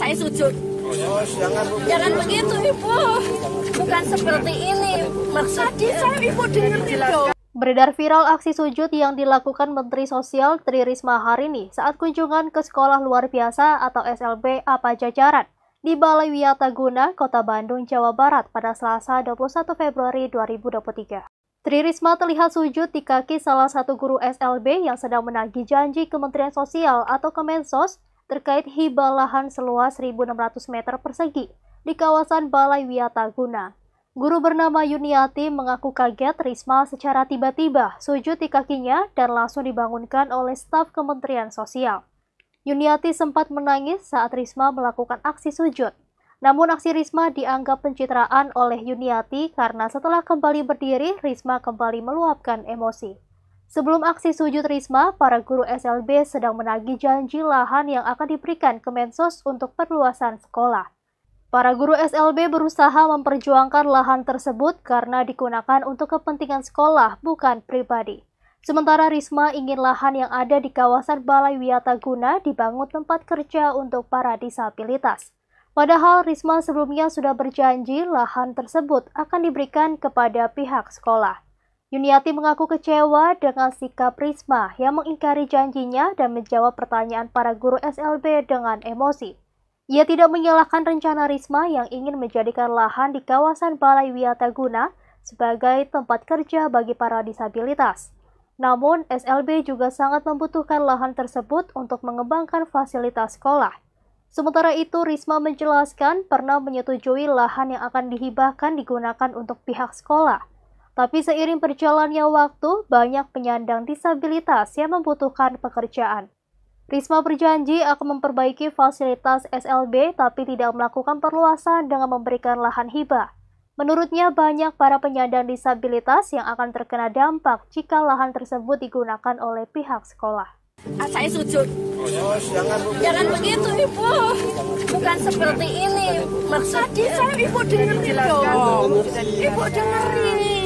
Saya sujud. jangan, begitu ibu, bukan seperti ini. Maksudnya saya ibu dengerin dong. Beredar viral aksi sujud yang dilakukan Menteri Sosial Tri Risma hari ini saat kunjungan ke Sekolah Luar Biasa atau SLB Apa Jajaran di Balai Wiyata Guna, Kota Bandung, Jawa Barat pada Selasa 21 Februari 2023. Tri Risma terlihat sujud di kaki salah satu guru SLB yang sedang menagih janji Kementerian Sosial atau Kemensos terkait hibah lahan seluas 1.600 meter persegi di kawasan Balai Wiataguna. Guru bernama Yuniati mengaku kaget Risma secara tiba-tiba sujud di kakinya dan langsung dibangunkan oleh staf Kementerian Sosial. Yuniati sempat menangis saat Risma melakukan aksi sujud. Namun aksi Risma dianggap pencitraan oleh Yuniati karena setelah kembali berdiri, Risma kembali meluapkan emosi. Sebelum aksi sujud Risma, para guru SLB sedang menagih janji lahan yang akan diberikan ke Mensos untuk perluasan sekolah. Para guru SLB berusaha memperjuangkan lahan tersebut karena digunakan untuk kepentingan sekolah, bukan pribadi. Sementara Risma ingin lahan yang ada di kawasan Balai Wiataguna dibangun tempat kerja untuk para disabilitas. Padahal Risma sebelumnya sudah berjanji lahan tersebut akan diberikan kepada pihak sekolah. Yuniati mengaku kecewa dengan sikap Risma yang mengingkari janjinya dan menjawab pertanyaan para guru SLB dengan emosi. Ia tidak menyalahkan rencana Risma yang ingin menjadikan lahan di kawasan Balai Wiataguna sebagai tempat kerja bagi para disabilitas. Namun, SLB juga sangat membutuhkan lahan tersebut untuk mengembangkan fasilitas sekolah. Sementara itu, Risma menjelaskan pernah menyetujui lahan yang akan dihibahkan digunakan untuk pihak sekolah. Tapi seiring berjalannya waktu, banyak penyandang disabilitas yang membutuhkan pekerjaan. Risma berjanji akan memperbaiki fasilitas SLB tapi tidak melakukan perluasan dengan memberikan lahan hibah. Menurutnya banyak para penyandang disabilitas yang akan terkena dampak jika lahan tersebut digunakan oleh pihak sekolah. Ah, saya sujud. jangan, jangan begitu ibu. Bukan seperti ini. Maksudnya saya ibu dengerin dong. Ibu dengerin.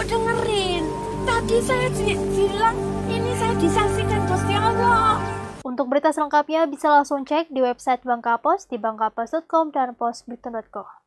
Bu dengerin. Tadi saya bilang ini saya disaksikan Gusti Allah. Untuk berita selengkapnya bisa langsung cek di website Bangka Pos di bangkapos.com dan posbitun.com.